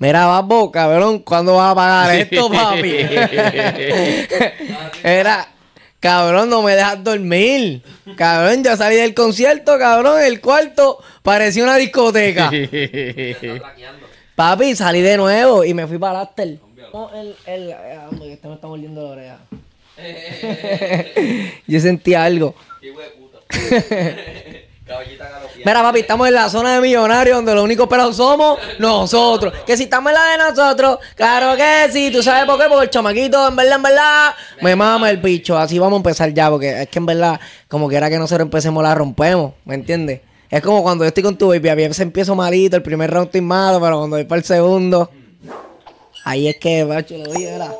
Mira, Babbo, cabrón, ¿cuándo vas a pagar esto, papi? Era, cabrón, no me dejas dormir. Cabrón, ya salí del concierto, cabrón, el cuarto parecía una discoteca. papi, salí de nuevo y me fui para el, eh, ah, este está mordiendo la oreja. yo sentí algo. Qué Mira, papi, estamos en la zona de millonarios donde lo único perros somos nosotros. Que si estamos en la de nosotros, claro que sí. ¿Tú sabes por qué? Porque el chamaquito, en verdad, en verdad, me mama el bicho. Así vamos a empezar ya, porque es que en verdad, como que era que nosotros empecemos, la rompemos. ¿Me entiendes? Es como cuando yo estoy con tu baby, a veces empiezo malito, el primer round estoy malo, pero cuando voy para el segundo, ahí es que, macho, lo vi, ¿verdad?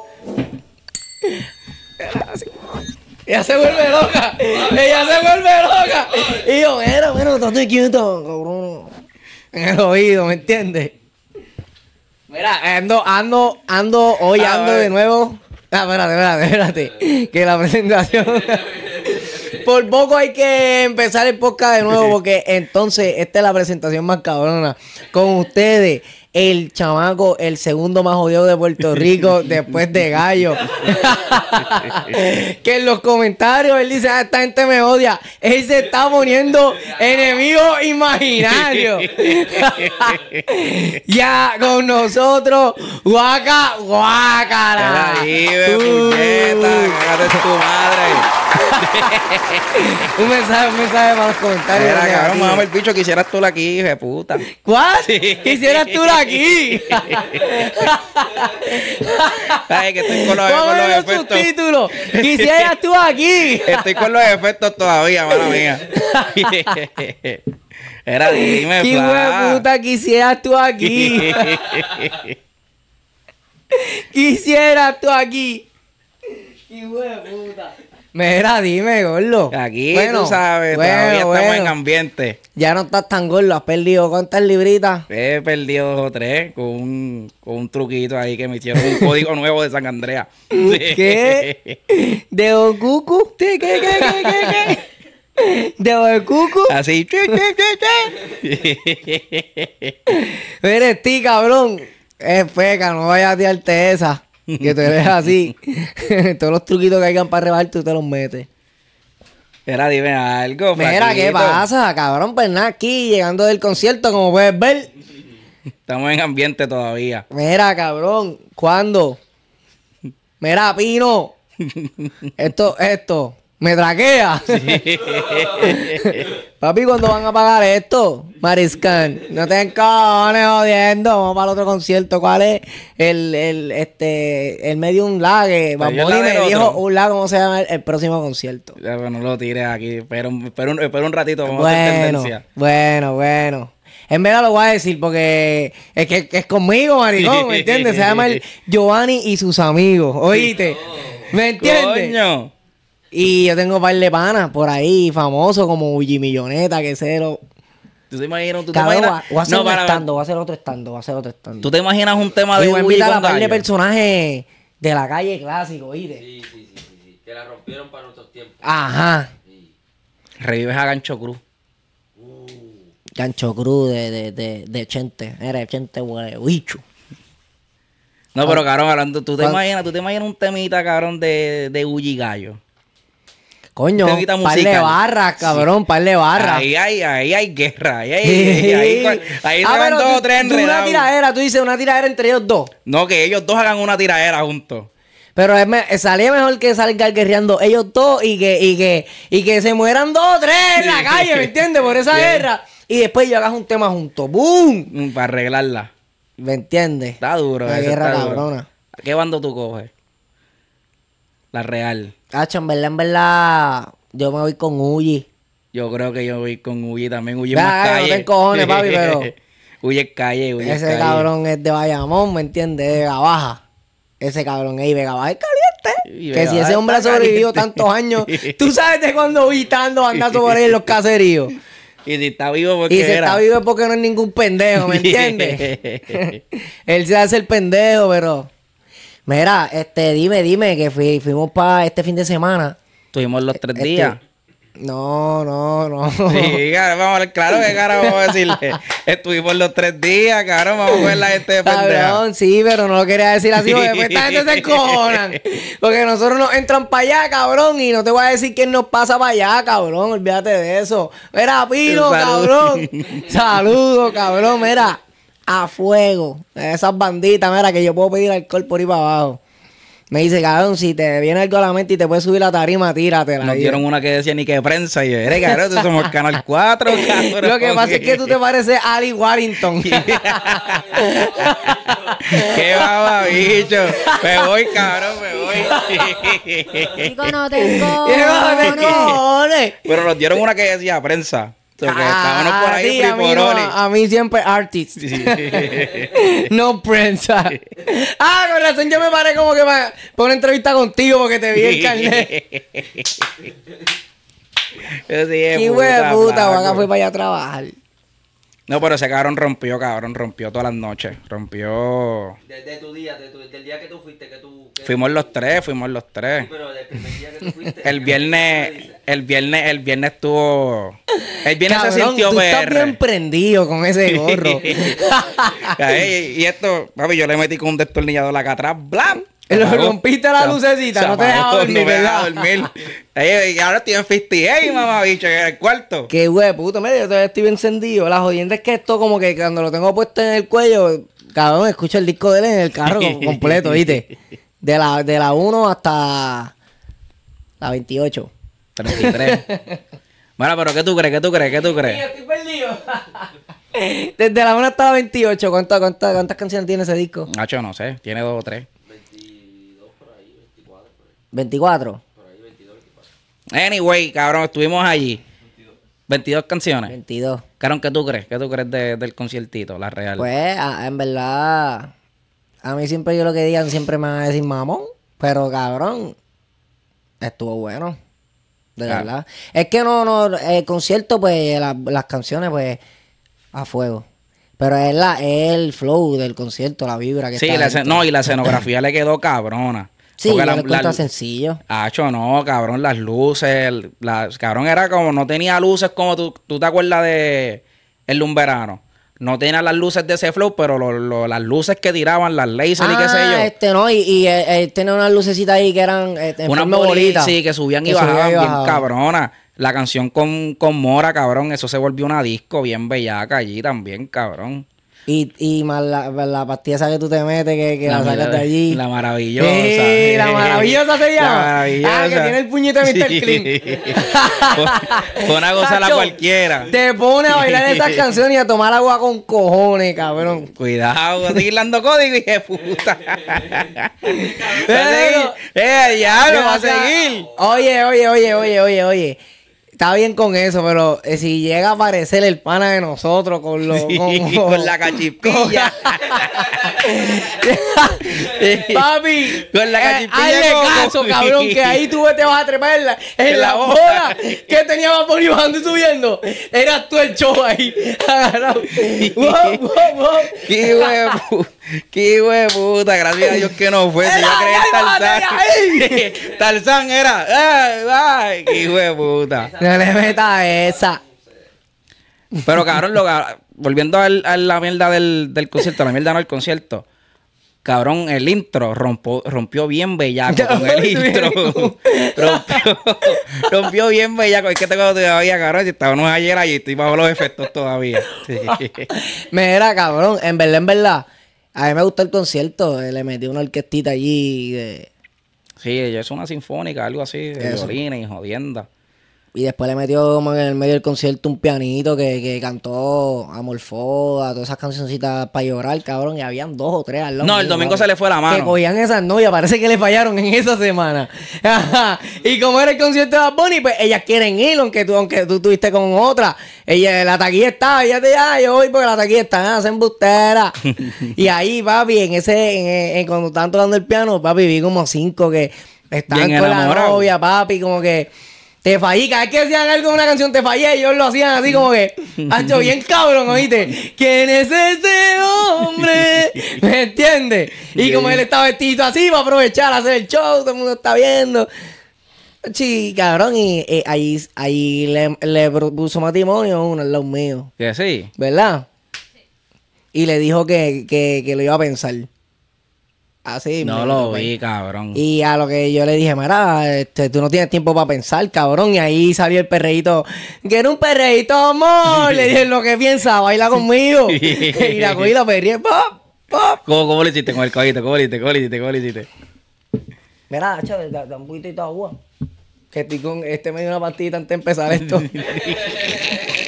Ella se vuelve loca. Ella se vuelve loca. Y yo, mira, bueno, estoy quieto, cabrón. En el oído, ¿me entiendes? Mira, ando, ando, ando, hoy ah, ando de nuevo. Ah, espérate, espérate, espérate. Que la presentación. Por poco hay que empezar el podcast de nuevo, porque entonces esta es la presentación más cabrona. Con ustedes, el chamaco, el segundo más odiado de Puerto Rico después de Gallo. que en los comentarios él dice, ah, esta gente me odia. Él se está poniendo enemigo imaginario. ya con nosotros, guaca, guaca. Uh. tu madre. un mensaje, un mensaje para los comentarios. Mira, el bicho, quisieras tú la aquí, hijo de puta. ¿Cuál? Quisieras tú la aquí. Ay, que estoy con los, con los efectos. Quisieras tú aquí. estoy con los efectos todavía, mala mía. Era, dime, ¿Qué de puta quisieras tú aquí? quisieras tú aquí. ¡Qué de puta! Mira, dime, gordo. Aquí, tú sabes, bueno, todavía estamos en ambiente. Ya no estás tan gordo, has perdido cuántas libritas. He perdido dos o tres con un, con un truquito ahí que me hicieron un código nuevo de San Andrea. ¿Qué? ¿De Ocucu? qué, qué, qué, qué? ¿De Okuku? Así. Mira, ti, este cabrón. Es eh, feca, no vayas a tirarte esa que te deja así. Todos los truquitos que hayan para rebarte, tú te los metes. Era, dime algo, Mira, ¿qué pasa, cabrón? Pues aquí llegando del concierto, como puedes ver. Estamos en ambiente todavía. Mira, cabrón, ¿cuándo? Mira, Pino. esto, esto. Me traquea. Papi, ¿cuándo van a pagar esto? Mariscan, no te encojones, jodiendo. Vamos para el otro concierto. ¿Cuál es? El, el, este, el medium lague. Eh, me dijo un lago, ¿cómo se llama el, próximo concierto? Pero no lo tires aquí. Espera un, un, ratito. bueno, Bueno, bueno. En verdad lo voy a decir porque es que, es conmigo, maricón, ¿me entiendes? Se llama el Giovanni y sus amigos, oíste. ¿Me entiendes? Y yo tengo un par de panas por ahí, famoso como Uji Milloneta, que cero. ¿Tú te imaginas? ¿Tú te imaginas? va a hacer no, un va a ser otro estando, va a ser otro estando. ¿Tú te imaginas un tema de Uji a par de personajes de la calle clásico, oíste. Sí, sí, sí, sí, Que la rompieron para nuestros tiempos. Ajá. Revives a Gancho Cruz. Uh. Gancho Cruz de, de, de, de Chente. Era Chente, bicho. No, pero cabrón, hablando, tú te imaginas, tú te imaginas un temita, cabrón, de, de Uji Gallo. Coño, par de barras, cabrón, para par de barras. Ahí hay, guerra, ahí hay, ahí, ah, dos tú, o tres Una tiradera, tú dices una tiradera entre ellos dos. No, que ellos dos hagan una tiradera juntos. Pero eh, salía mejor que salgan guerreando ellos dos y que, que, y que se mueran dos o tres en la calle, ¿me entiendes? Por esa guerra. Y después yo hagas un tema junto. ¡Boom! Mm, para arreglarla. ¿Me entiendes? Está duro, La guerra cabrona. qué bando tú coges? La real. Cacho, en verdad, en verdad, yo me voy con Uji. Yo creo que yo voy con Uji también. Uji es calle. No te cojones, papi, pero... Uji es calle, Uji Ese cabrón es de Bayamón, ¿me entiendes? De Vega Baja. Ese cabrón es de Vega Baja. Es caliente. Que si ese hombre ha sobrevivido tantos años... Tú sabes de cuando Uji anda por ahí en los caseríos. Y si está vivo porque Y si está vivo es porque no es ningún pendejo, ¿me entiendes? Él se hace el pendejo, pero... Mira, este, dime, dime, que fuimos para este fin de semana. ¿Estuvimos los tres este, días. No, no, no. Sí, claro, vamos, claro que cara vamos a decirle. Estuvimos los tres días, cabrón. vamos a ver la gente de Cabrón, sí, pero no lo quería decir así, porque después esta gente se encojonan. Porque nosotros nos entran para allá, cabrón, y no te voy a decir quién nos pasa para allá, cabrón. Olvídate de eso. Mira, Pino, cabrón. Saludos, cabrón, mira a fuego. Esas banditas, mira, que yo puedo pedir alcohol por ahí para abajo. Me dice, cabrón, si te viene algo a la mente y te puedes subir la tarima, tíratela. Nos dieron una que decía ni que prensa. Y yo, eres cabrón, tú somos Canal 4, Lo que pasa es que tú te pareces Ali Warrington. Qué bicho Me voy, cabrón, me voy. Digo, no tengo. Pero nos dieron una que decía prensa. Ah, a, mí siempre artist. no prensa. Ah, con razón yo me paré como que para, una entrevista contigo porque te vi el carnet. sí, Qué puta, fue para allá a trabajar. No, pero ese cabrón rompió, cabrón, rompió todas las noches. Rompió. Desde tu día, desde el día que tú fuiste, que tú. fuimos los tres, fuimos los tres. pero desde el primer día que tú fuiste. el viernes, el viernes, el viernes estuvo. El viernes se sintió tú Estás bien prendido con ese gorro. y, y, esto, papi, yo le metí con un destornillador acá atrás, ¡blam! Lo rompiste la lucecita, no te dejaba dormir. ¿verdad? y ahora estoy en 58, mamá, bicho, en el cuarto. Qué huevo, puto. medio, todavía estoy encendido. La jodienda es que esto, como que cuando lo tengo puesto en el cuello, cabrón, escucho el disco de él en el carro completo, ¿viste? De la, de la 1 hasta la 28. 33. bueno, pero ¿qué tú crees? ¿Qué tú crees? ¿Qué tú crees? Yo estoy perdido. Desde la 1 hasta la 28, ¿cuántas, cuántas, canciones tiene ese disco? Nacho, no sé, tiene dos o tres. 24. Por Anyway, cabrón, estuvimos allí. 22, canciones. 22. Cabrón, ¿qué tú crees? ¿Qué tú crees del conciertito, la real? Pues, en verdad, a mí siempre yo lo que digan siempre me van a decir mamón, pero cabrón, estuvo bueno. De verdad. Es que no, no, el concierto, pues, las canciones, pues, a fuego. Pero es, la, el flow del concierto, la vibra que se está. Sí, no, y la escenografía le quedó cabrona. Sí, Porque la, sencillo. Hacho, no, cabrón, las luces. Las, cabrón, era como no tenía luces como tú, tú te acuerdas de El Lumberano. No tenía las luces de ese flow, pero lo, las luces que tiraban, las lasers y qué sé yo. Ah, este no, y, y eh, eh, tenía unas lucecitas ahí que eran eh, unas bolitas. Sí, que subían y bajaban, bien cabronas. La canción con, con Mora, cabrón, eso se volvió una disco bien bellaca allí también, cabrón. Y, y más la, la, pastilla esa que tú te metes, que, la, sacas de allí. La maravillosa. Sí, la maravillosa se llama. La maravillosa. Ah, que tiene el puñito de Mr. Clean. Pon a gozar a cualquiera. Te pone a bailar estas canciones y a tomar agua con cojones, cabrón. Cuidado, voy a código y puta. ya, no va a seguir. Oye, oye, oye, oye, oye, oye está bien con eso, pero eh, si llega a aparecer el pana de nosotros con los. Sí, con, la cachipilla. Con... Papi. Con la cachipilla. Eh, hazle caso, cabrón, que ahí tú te vas a trepar en la, boda que tenía vapor y bajando y subiendo. Eras tú el show ahí. Qué huevo. Qué huevo, puta. Gracias a Dios que no fue. Si yo creí en Tarzán. Tarzán era. Ay, eh, ay. Qué huevo, puta le meta esa. Pero cabrón, volviendo a, la mierda del, concierto, la mierda no el concierto. Cabrón, el intro rompo, rompió bien bellaco con el intro. rompió, rompió, bien bellaco. Es que tengo todavía, cabrón. Si estábamos ayer allí, estoy bajo los efectos todavía. Mira, cabrón, en verdad, en verdad. A mí me gustó el concierto. Eh, le metí una orquestita allí. Sí, es una sinfónica, algo así, de violines y jodienda. Y después le metió como en el medio del concierto un pianito que, que cantó Amorfoda, todas esas cancioncitas para llorar, cabrón. Y habían dos o tres al lado. No, el domingo se le fue la mano. Que cogían esas novias, parece que le fallaron en esa semana. y como era el concierto de Bad Bunny, pues ellas quieren ir, aunque tú, aunque tú estuviste con otra. Ella, la taquilla está, ella te ah, yo porque la taquilla está, hacen bustera. y ahí, papi, en ese, en, cuando estaban tocando el piano, papi, vi como cinco que estaban con la novia, papi, como que. Te fallé. Cada vez que hacían algo en una canción, te fallé. Ellos lo hacían así como que. hecho bien cabrón, ¿oíste? ¿Quién es ese hombre? ¿Me entiendes? Y como él estaba vestido así, va a aprovechar a hacer el show. Todo el mundo está viendo. Sí, cabrón, y eh, ahí, ahí le, le, propuso matrimonio a uno al lado mío. Que sí. ¿Verdad? Y le dijo que, que, que lo iba a pensar. Así. No lo vi, cabrón. Y a lo que yo le dije, Mara, este, tú no tienes tiempo para pensar, cabrón. Y ahí salió el perreíto, que era un perreíto, amor. le dije lo que piensa, baila conmigo. y la cogí, la pop, ¿Cómo, ¿Cómo, le hiciste con el cogito? ¿Cómo le hiciste? ¿Cómo le hiciste? ¿Cómo le hiciste? Mira, chaval, da, un poquito de agua. Que estoy este medio dio una pastita antes de empezar esto.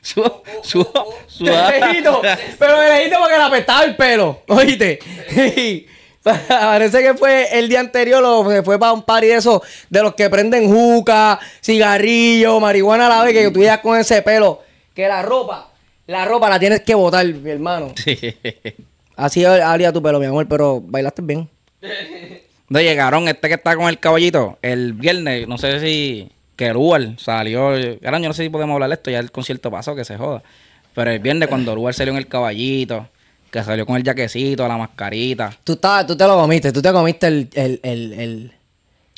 su, oh, oh, oh. pero me elegiste porque le apestaba el pelo, oíste. Parece que fue el día anterior, lo, que fue para un par de esos, de los que prenden juca, cigarrillo, marihuana a la vez, que tú ya con ese pelo, que la ropa, la ropa la tienes que botar, mi hermano. Así haría tu pelo, mi amor, pero bailaste bien. No, llegaron este que está con el caballito, el viernes, no sé si que salió, ahora yo no sé si podemos hablar de esto, ya el concierto pasó, que se joda. Pero el viernes cuando Lugar salió en el caballito, que salió con el jaquecito, la mascarita. Tú, estabas, tú te lo comiste, tú te comiste el... El, el, el,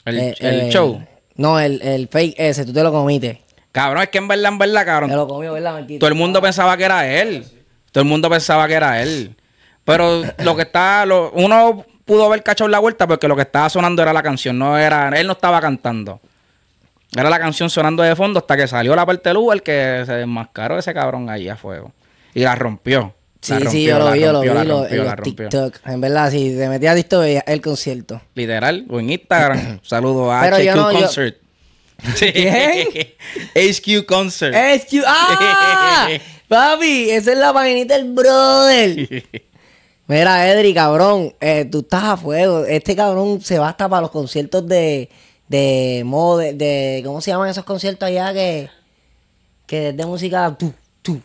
el, eh, eh, show. No, el, el fake ese, tú te lo comiste. Cabrón, es que en verdad, en verdad, cabrón. Te lo comió, ¿verdad? Mentira. Todo el mundo pensaba que era él. Todo el mundo pensaba que era él. Pero lo que está, uno pudo haber cachado la vuelta porque lo que estaba sonando era la canción, no era, él no estaba cantando. Era la canción sonando de fondo hasta que salió la parte del el que se desmascaró ese cabrón ahí a fuego. Y la rompió. Sí, sí, yo lo vi, yo lo vi en TikTok. En verdad, si te metías a el concierto. Literal, o en Instagram. Saludos a HQ Concert. HQ Concert. HQ. ¡Ah! Papi, esa es la paginita del brother. Mira, Edri, cabrón, eh, tú estás a fuego. Este cabrón se va hasta para los conciertos de de modo de, ¿cómo se llaman esos conciertos allá que, que es de música tu, tu,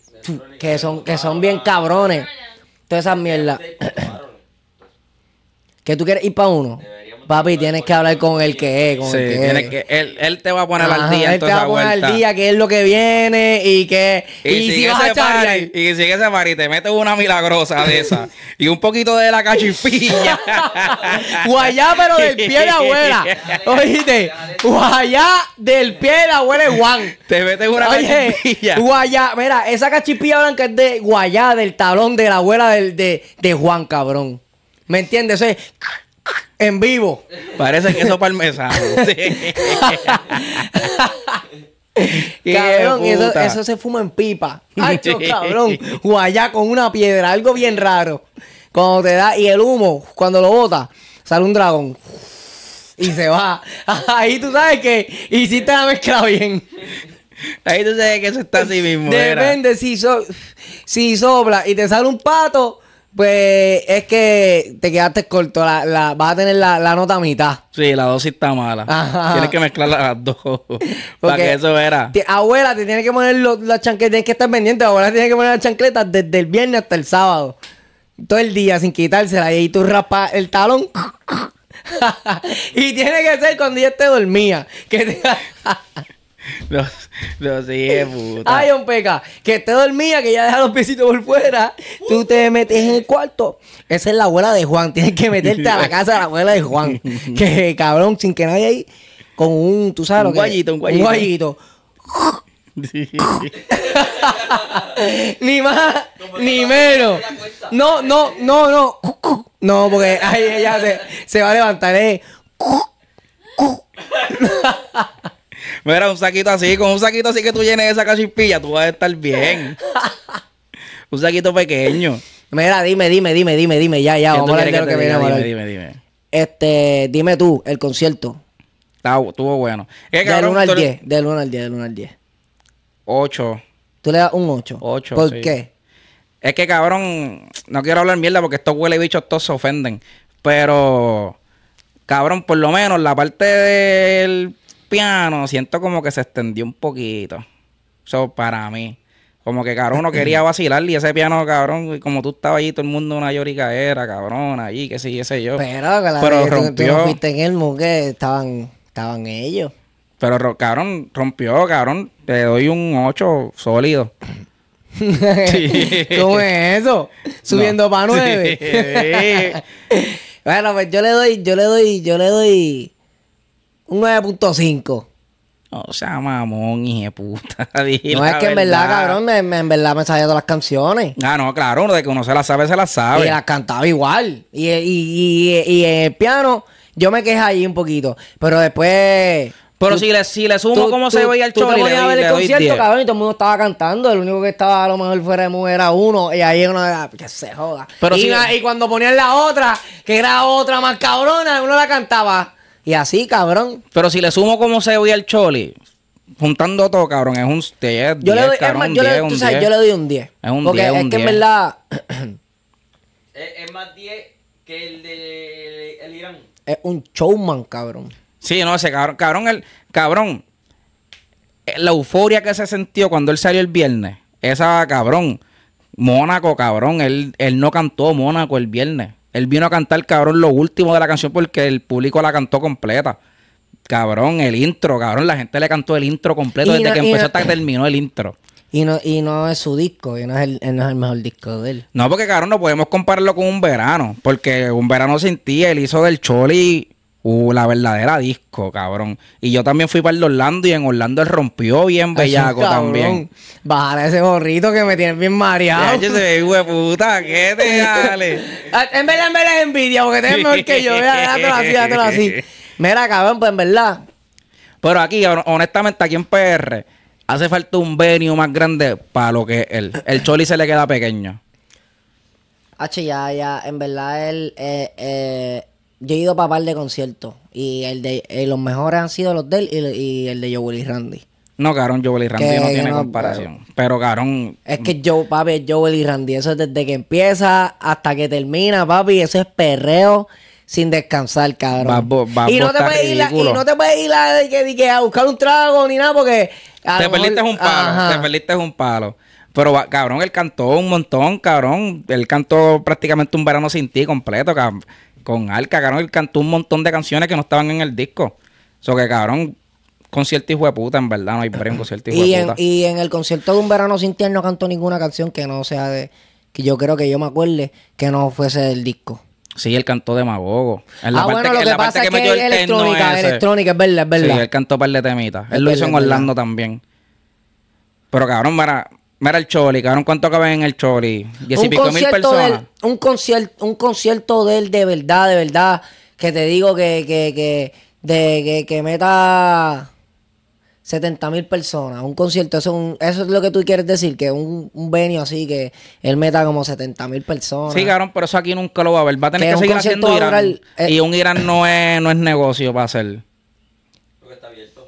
que son, que son bien cabrones? Todas esas mierdas. que tú quieres ir para uno. Papi, tienes que hablar con el que es. Con el que que. Él, él, te va a poner al día. Él te va a poner al día que es lo que viene y que. Y, y si vas a party, Y si ese party te metes una milagrosa de esa y un poquito de la cachipilla. guayá, pero del pie de abuela. Oíste, guayá del pie de la abuela es Juan. Te metes una cachipilla. Guayá, mira, esa cachipilla blanca es de guayá, del talón de la abuela del, de, de Juan, cabrón. ¿Me entiendes? Eso en vivo. Parece que eso Sí. cabrón, eso, eso, se fuma en pipa. Ay, chos, cabrón. allá con una piedra, algo bien raro. Cuando te da, y el humo, cuando lo bota, sale un dragón. Y se va. Ahí tú sabes que Y te la mezcla bien. Ahí tú sabes que eso está así mismo. Depende, si, so, si sopla y te sale un pato pues es que te quedaste corto, la, vas a tener la, nota mitad. Sí, la dosis está mala. Tienes que mezclar las dos. para que eso era. abuela, te tiene que poner los, las chancletas, tienes que estar pendiente. Abuela tiene que poner las chancletas desde el viernes hasta el sábado. Todo el día sin quitársela. Y ahí tú raspas el talón. y tiene que ser cuando ella te dormía. Que Los, hijos Ay, un peca, que te dormía, que ya deja los piecitos por fuera. Tú te metes en el cuarto. Esa es la abuela de Juan. Tienes que meterte a la casa de la abuela de Juan. Que cabrón, sin que nadie ahí, con un, tú sabes un Guayito, un guayito. Un guayito. ni más, ni menos. No, no, no, no. No, porque ahí ella se, va a levantar. Eh. Mira, un saquito así, con un saquito así que tú llenes esa cachipilla, tú vas a estar bien. un saquito pequeño. Mira, dime, dime, dime, dime, dime, ya, ya, vamos a hablar de lo que viene Dime, dime, dime. Este, dime tú, el concierto. estuvo bueno. del 1 al 10, del 1 al 10, del 1 al 10. 8. ¿Tú le das un 8? 8, ¿Por qué? Es que, cabrón, no quiero hablar mierda porque estos huele bichos todos se ofenden. Pero, cabrón, por lo menos la parte del piano, siento como que se extendió un poquito. Eso para mí. Como que cabrón no quería vacilar y ese piano, cabrón, como tú estabas allí, todo el mundo una llorica era, cabrón, allí, qué sé, ese yo. Pero, rompió. en el que estaban, estaban ellos. Pero, cabrón, rompió, cabrón. Le doy un 8 sólido. ¿Cómo es eso? Subiendo para 9. bueno, pues yo le doy, yo le doy, yo le doy un 9.5. O sea, mamón, hija puta. no es que en verdad, cabrón, en verdad me sabía todas las canciones. Ah, no, claro, de que uno se las sabe, se las sabe. Y las cantaba igual. Y, y, y, y, en el piano, yo me quejé ahí un poquito. Pero después. Pero si, le, si le sumo cómo se veía el chorro. Tú iba a ver el concierto, cabrón, y todo el mundo estaba cantando. El único que estaba a lo mejor fuera de era uno. Y ahí uno era, que se joda. y cuando ponían la otra, que era otra más cabrona, uno la cantaba. Y así, cabrón. Pero si le sumo como se oye el Choli, juntando todo, cabrón, es un 10, yo le doy, yo, le, doy un 10. Es un 10, Porque 10, es que en verdad... es, es, más 10 que el de el, el Irán. Es un showman, cabrón. Sí, no, ese cabrón, cabrón, el, cabrón, eh, la euforia que se sintió cuando él salió el viernes, esa cabrón, Mónaco, cabrón, él, él no cantó Mónaco el viernes. Él vino a cantar, cabrón, lo último de la canción porque el público la cantó completa. Cabrón, el intro, cabrón. La gente le cantó el intro completo desde que empezó hasta que terminó el intro. Y no, y no es su disco, y no es, el, no es el mejor disco de él. No, porque cabrón, no podemos compararlo con un verano. Porque un verano sin él hizo del Choli Uh, la verdadera disco, cabrón. Y yo también fui para el Orlando y en Orlando él rompió bien bellaco también. Bajar ese gorrito que me tienes bien mareado. yo se ve, puta, ¿qué te dale? Ah, en verdad, en verdad envidia, porque te mejor que yo. Vea, así, así. Mira, cabrón, pues en verdad. Pero aquí, honestamente, aquí en PR, hace falta un venio más grande para lo que él. El Choli se le queda pequeño. H, ya, ya, en verdad él, eh, eh yo he ido para par de conciertos. Y el de eh, los mejores han sido los de él y, el de Joe y Randy. No, cabrón, Joe y Randy no tiene comparación. Pero cabrón... Es que Joe, mm. papi, Joe y Randy, eso es desde que empieza hasta que termina, papi. Eso es perreo sin descansar, cabrón. y, no te puedes ir a, y no te puedes buscar un trago ni nada porque. Te perdiste un palo. Te perdiste un palo. Pero, cabrón, él cantó un montón, cabrón. Él cantó prácticamente un verano sin ti completo, cabrón con Arca, cabrón, él cantó un montón de canciones que no estaban en el disco. O sea, que cabrón, concierto hijo de puta, en verdad, no hay premio concierto hijo de puta. y en el concierto de Un Verano Sin Tierra no cantó ninguna canción que no sea de, que yo creo que yo me acuerde, que no fuese del disco. Sí, él cantó Demagogo. En la ah, parte, bueno, lo que pasa es que, electrónica, electrónica, es verdad, es verdad. Sí, él cantó un par de temitas. Él lo hizo en Orlando también. Pero cabrón, para Mira el Choli, cabrón, ¿cuánto caben en el Choli? Diez y pico mil personas. un, concierto, un concierto de él de verdad, de verdad, que te digo que, que, que, de, que, meta 70 mil personas. Un concierto, eso es, eso es lo que tú quieres decir, que un, un venio así, que él meta como 70 mil personas. Sí, cabrón, pero eso aquí nunca lo va a ver. Va a tener que, seguir haciendo Irán. Eh, y un Irán no es, no es negocio para hacer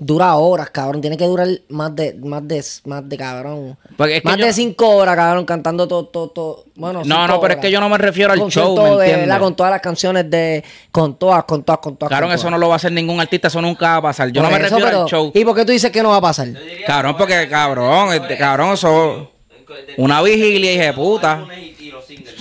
dura horas, cabrón. Tiene que durar más de, más de, más de cabrón. Más de cinco horas, cabrón, cantando todo, todo, todo. Bueno, no, no, pero es que yo no me refiero al show, ¿me Con todas las canciones de, con todas, con todas, con todas. Cabrón, eso no lo va a hacer ningún artista, eso nunca va a pasar. Yo no me refiero al show. ¿Y por qué tú dices que no va a pasar? Cabrón, porque cabrón, este, cabrón, eso, una vigilia, y de puta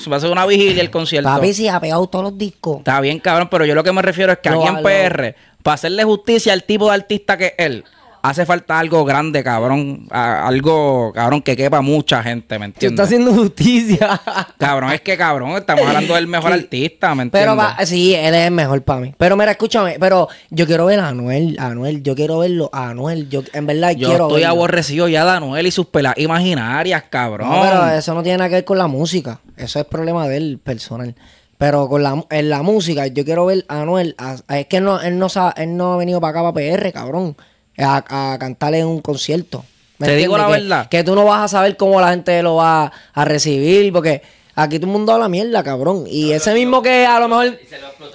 va a hacer una vigilia el concierto. Papi, si ha pegado todos los discos. Está bien, cabrón, pero yo lo que me refiero es que aquí en PR, para hacerle justicia al tipo de artista que es él, hace falta algo grande, cabrón. algo, cabrón, que quepa mucha gente, ¿me entiendes? Tú estás haciendo justicia. cabrón, es que, cabrón, estamos hablando del mejor artista, ¿me entiendes? Pero sí, él es el mejor para mí. Pero mira, escúchame, pero yo quiero ver a Anuel, Anuel, yo quiero verlo, a Anuel. Yo, en verdad, yo estoy aborrecido ya de Anuel y sus pelas imaginarias, cabrón. No, pero eso no tiene nada que ver con la música. Eso es problema de él, personal. Pero con la, en la música, yo quiero ver a Anuel. es que no, él, no él no ha venido para acá para PR, cabrón a, cantarle en un concierto. Te digo la verdad. Que tú no vas a saber cómo la gente lo va a recibir, porque aquí todo el mundo la mierda, cabrón. Y ese mismo que a lo mejor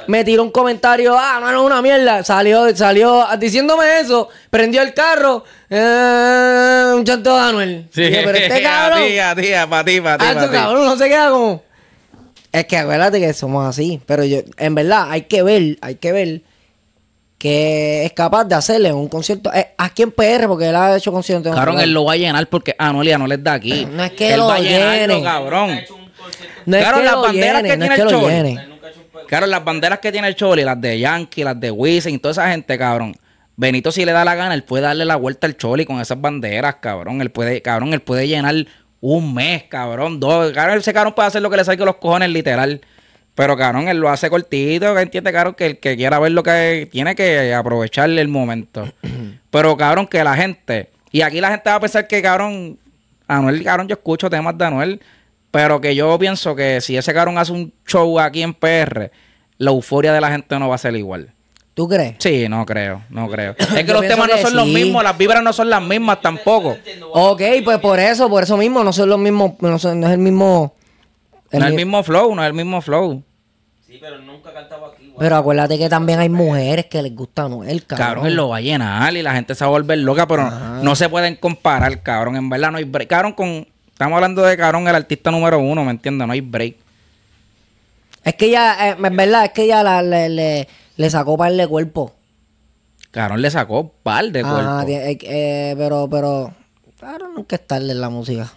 me tiró un comentario, ah, no, no, una mierda, salió, salió diciéndome eso, prendió el carro, eh, un chanteo de Anuel. Sí. pero este cabrón. tía, tía, para ti, para ti. A ah, este cabrón no se queda como. Es que acuérdate que somos así, pero yo, en verdad, hay que ver, hay que ver que es capaz de hacerle un concierto a eh, aquí en PR porque él ha hecho conciertos. Cabrón, él lo va a llenar porque Anuel ah, no, les da aquí. No es que lo va cabrón. No claro, las banderas que tiene el Choli. Claro, las banderas que tiene el Choli, las de Yankee, las de Wisin, toda esa gente, cabrón. Benito si le da la gana, él puede darle la vuelta al Choli con esas banderas, cabrón. Él puede, cabrón, él puede llenar un mes, cabrón, dos. Cabrón, ese cabrón puede hacer lo que le salga los cojones, literal. Pero, cabrón, él lo hace cortito, que entiende, cabrón, que el que quiera ver lo que tiene que aprovecharle el momento. Pero, cabrón, que la gente. Y aquí la gente va a pensar que, cabrón, Anuel, cabrón, yo escucho temas de Anuel. Pero que yo pienso que si ese cabrón hace un show aquí en PR, la euforia de la gente no va a ser igual. ¿Tú crees? Sí, no creo, no creo. es que los temas no son los mismos, las vibras no son las mismas tampoco. Ok, pues por eso, por eso mismo, no son los mismos, no es el mismo no es el mismo flow, no es el mismo flow. Sí, pero nunca cantaba aquí. Pero acuérdate que también hay mujeres que les gusta Noel, cabrón. Cabrón, él lo va a y la gente se va a volver loca, pero no se pueden comparar, cabrón. En verdad no hay break. Cabrón, con... estamos hablando de cabrón, el artista número uno, ¿me entiendes? No hay break. Es que ya, eh, en verdad, es que ya le, le, sacó par de cuerpo. Cabrón, le sacó par de ah, cuerpo. Eh, eh, pero, pero, claro, nunca es tarde en la música.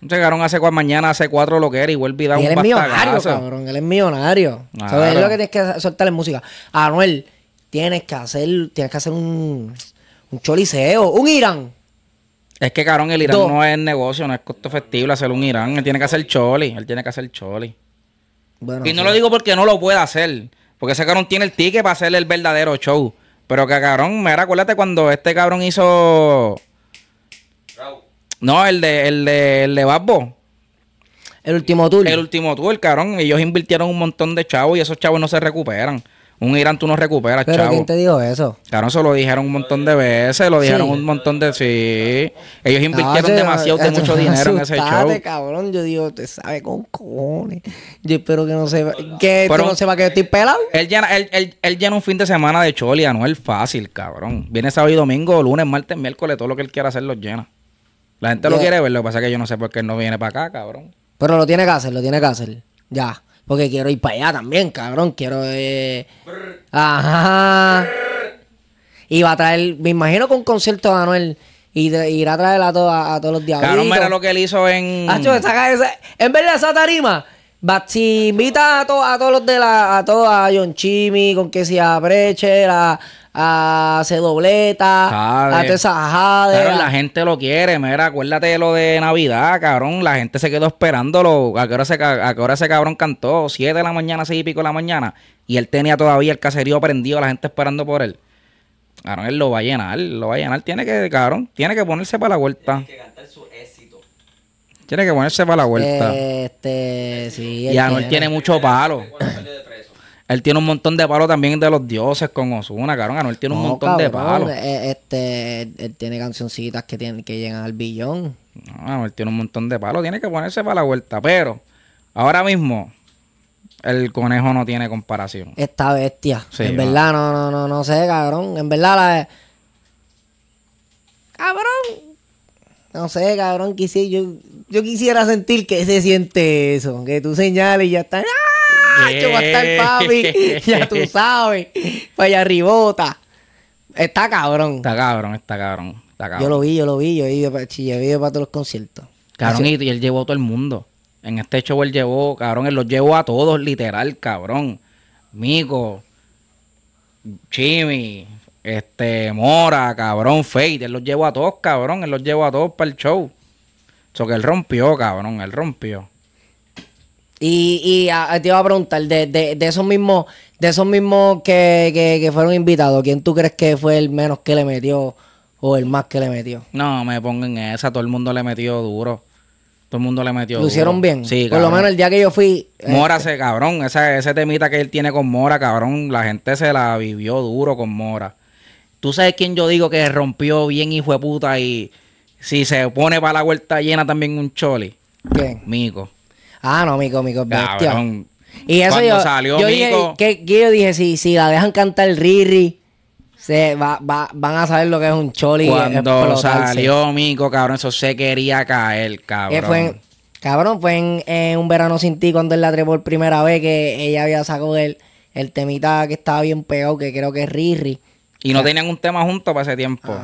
Llegaron hace cuatro, mañana hace cuatro lo que era y vuelve un él es millonario, cabrón. Él es millonario. es lo que tienes que soltar en música. Anuel, tienes que hacer, tienes que hacer un, un choliseo, un Irán. Es que, cabrón, el Irán no es negocio, no es costo festivo hacer un Irán. Él tiene que hacer choli, él tiene que hacer choli. y no lo digo porque no lo pueda hacer, porque ese cabrón tiene el ticket para hacer el verdadero show. Pero que, cabrón, mira, acuérdate cuando este cabrón hizo no, el de, el de, el de Babbo. El último tour. El último tour, cabrón. Ellos invirtieron un montón de chavos y esos chavos no se recuperan. Un Irán tú no recuperas, ¿Pero ¿Quién te dijo eso? Claro, eso lo dijeron un montón de veces, lo dijeron un montón de. Sí. Ellos invirtieron demasiado de mucho dinero en ese show. cabrón. Yo digo, te sabe con cojones. Yo espero que no sepa. Que Pero, no que yo estoy pelado. Él llena, él, él, él llena un fin de semana de choli, no es fácil, cabrón. Viene sábado y domingo, lunes, martes, miércoles, todo lo que él quiera hacer lo llena. La gente lo quiere ver, lo que pasa es que yo no sé por qué no viene para acá, cabrón. Pero lo tiene que hacer, lo tiene que hacer. Ya. Porque quiero ir para allá también, cabrón. Quiero. Eh, ajá. Y va a traer, me imagino con concierto de Anuel. Y irá a traer a, a, todos los diablos. Cabrón, mira lo que él hizo en. en vez de esa tarima, va, invita a, a todos los de la. A todos, a John Chimmy, con que se apreche la a dobleta, a la gente lo quiere, mira, acuérdate de lo de Navidad, cabrón. La gente se quedó esperándolo. ¿A qué hora, se, a qué hora ese cabrón cantó? Siete de la mañana, seis y pico de la mañana. Y él tenía todavía el caserío prendido, la gente esperando por él. Cabrón, él lo va a llenar, lo va a llenar. Tiene que, cabrón, tiene que ponerse para la vuelta. Tiene que ponerse para la vuelta. Este, sí. Y tiene mucho palo. Él tiene un montón de palos también de los dioses con Osuna, cabrón. Él tiene un montón de palos. Eh, este, él tiene cancioncitas que, tienen, que llegan al billón. No, él tiene un montón de palos. Tiene que ponerse para la vuelta. Pero ahora mismo, el conejo no tiene comparación. Esta bestia. en verdad, no, no, no, no sé, cabrón. En verdad, la. Cabrón. No sé, cabrón. Quisiera, yo, yo quisiera sentir que se siente eso. Que tú señales y ya está. ¡Ah! ya tú sabes. Vaya pues ribota. Está cabrón. Está cabrón, está cabrón. Está cabrón. Yo lo vi, yo lo vi. Yo lo para, para todos los conciertos. Cabrón, y, él llevó a todo el mundo. En este show él llevó, cabrón, él los llevó a todos, literal, cabrón. Mico, Chimi, este, Mora, cabrón, Fate. Él los llevó a todos, cabrón. Él los llevó a todos para el show. que él rompió, cabrón. Él rompió. Y, y ah, ah, te iba a preguntar, de, de, de esos mismos, de esos mismos que, que, que, fueron invitados, ¿quién tú crees que fue el menos que le metió o el más que le metió? No, me pongan esa, todo el mundo le metió duro. Todo el mundo le metió. ¿Lo hicieron bien? Sí, Por lo menos el día que yo fui. Eh, Mora cabrón. Esa, ese temita que él tiene con Mora, cabrón. La gente se la vivió duro con Mora. ¿Tú sabes quién yo digo que rompió bien, hijo de puta? Y si se pone para la vuelta llena también un choli. ¿Quién? Mico. Ah, no, Mico, Mico bestia. Y eso yo, salió yo que, yo dije, si, si la dejan cantar Riri, se va, van a saber lo que es un choli. Cuando salió Mico, cabrón, eso se quería caer, cabrón. fue cabrón, fue en, Un Verano Sin Ti cuando él la atrevo por primera vez que ella había sacado el, el temita que estaba bien peor, que creo que es Riri. Y no tenían un tema junto para ese tiempo.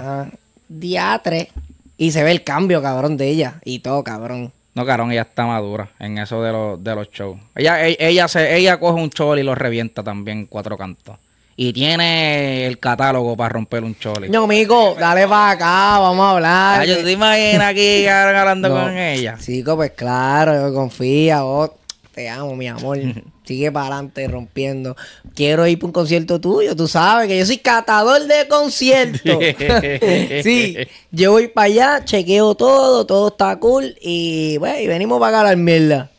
Diatre. Y se ve el cambio, cabrón, de ella y todo, cabrón. No, carón, ella está madura en eso de, los de los shows. Ella, e, ella, se, ella coge un choli y lo revienta también cuatro cantos. Y tiene el catálogo para romper un choli. No, amigo, dale para acá, vamos a hablar. Ah, te imaginas aquí hablando con ella. Sí, pues claro, yo confía, vos. Te amo, mi amor. Sigue para adelante rompiendo. Quiero ir para un concierto tuyo. Tú sabes que yo soy catador de conciertos. sí, yo voy para allá, chequeo todo, todo está cool. Y, venimos para acá a la mierda.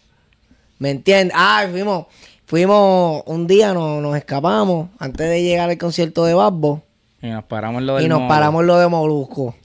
¿Me entiendes? Ah, fuimos, fuimos un día, nos, escapamos antes de llegar al concierto de Babbo. Y nos paramos lo Y nos paramos lo de Molusco.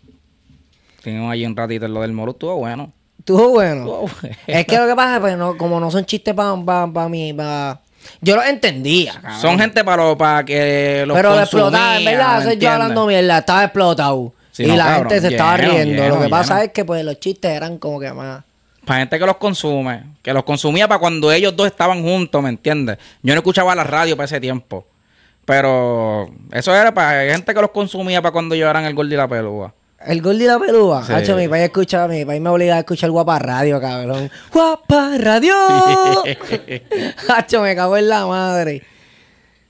Tenemos allí un ratito lo del Molusco, bueno. Estuvo oh, bueno. Es que lo que pasa es que pues, no, como no son chistes para mí, para... Yo los entendía, Son gente para, para que los Pero lo en verdad, yo hablando mierda, estaba explotado. y la gente se estaba riendo. lo que pasa es que pues los chistes eran como que más para gente que los consume, que los consumía para cuando ellos dos estaban juntos, ¿me entiendes? Yo no escuchaba la radio para ese tiempo. Pero eso era para gente que los consumía para cuando yo el gol y la pelúa. El gol de la pelúa. Hacho, mi país escucha, mi me obliga a escuchar guapa radio, cabrón. ¡Guapa radio! Hacho, me cago en la madre.